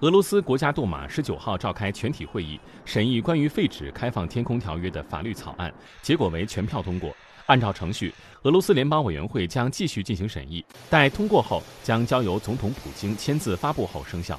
俄罗斯国家杜马十九号召开全体会议，审议关于废止《开放天空条约》的法律草案，结果为全票通过。按照程序，俄罗斯联邦委员会将继续进行审议，待通过后将交由总统普京签字发布后生效。